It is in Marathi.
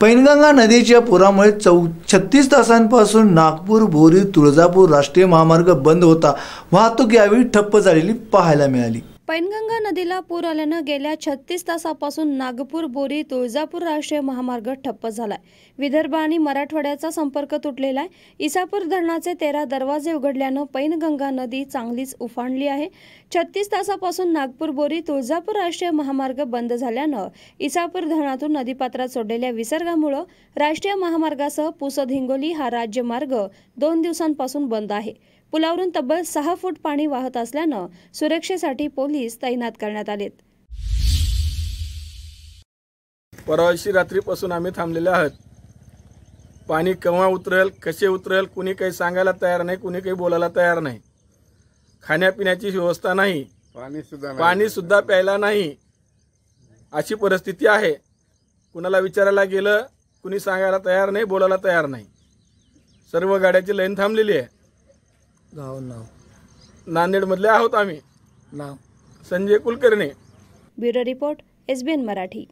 पैनगंगा नदीच्या पुरामुळे चौ छत्तीस तासांपासून नागपूर बोरी तुळजापूर राष्ट्रीय महामार्ग बंद होता वाहतूक यावेळी ठप्प झालेली पाहायला मिळाली पैनगंगा नदीला पूर आल्यानं गेल्या छत्तीस तासापासून नागपूर बोरी तुळजापूर राष्ट्रीय महामार्ग ठप्प झालाय विदर्भ आणि मराठवाड्याचा संपर्क तुटलेला आहे इसापूर धरणाचे तेरा दरवाजे उघडल्यानं पैनगंगा नदी चांगलीच उफाणली आहे छत्तीस तासापासून नागपूर बोरी तुळजापूर राष्ट्रीय महामार्ग बंद झाल्यानं इसापूर धरणातून नदीपात्रात सोडलेल्या विसर्गामुळं राष्ट्रीय महामार्गासह पुसद हिंगोली हा राज्यमार्ग दोन दिवसांपासून बंद आहे पुलावरून तब्बल सहा फूट पाणी वाहत असल्यानं सुरक्षेसाठी पोलीस तैनात करण्यात आलेत परवाशी रात्रीपासून आम्ही थांबलेले आहोत पाणी केव्हा उतरेल कसे उतरेल कुणी काही सांगायला तयार नाही कुणी काही बोलायला तयार नाही खाण्यापिण्याची व्यवस्था नाही पाणी सुद्धा पाणी सुद्धा प्यायला नाही अशी परिस्थिती आहे कुणाला विचारायला गेलं कुणी सांगायला तयार नाही बोलायला तयार नाही सर्व गाड्याची लाईन थांबलेली आहे नाव नाव नांदेडमधले आहोत आम्ही नाव Sanjay Kulkarni bureau report N Marathi